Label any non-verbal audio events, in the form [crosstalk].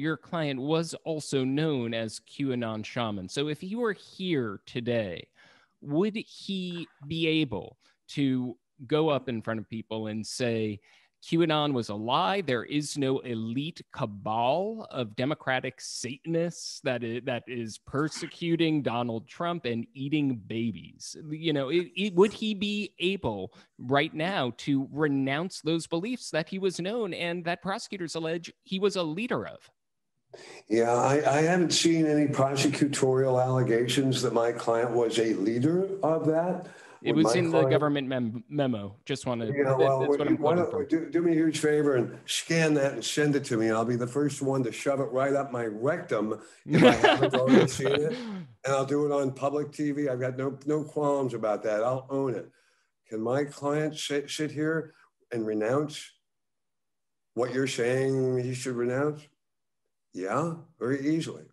your client was also known as QAnon Shaman. So if he were here today, would he be able to go up in front of people and say, QAnon was a lie. There is no elite cabal of democratic Satanists that is, that is persecuting Donald Trump and eating babies. You know, it, it, would he be able right now to renounce those beliefs that he was known and that prosecutors allege he was a leader of? Yeah, I, I, haven't seen any prosecutorial allegations that my client was a leader of that. It was in client, the government mem- memo. Just want to. Yeah, well, do, do, me a huge favor and scan that and send it to me. I'll be the first one to shove it right up my rectum if I haven't already [laughs] seen it, and I'll do it on public TV. I've got no no qualms about that. I'll own it. Can my client sit, sit here and renounce what you're saying he should renounce? Yeah, very easily.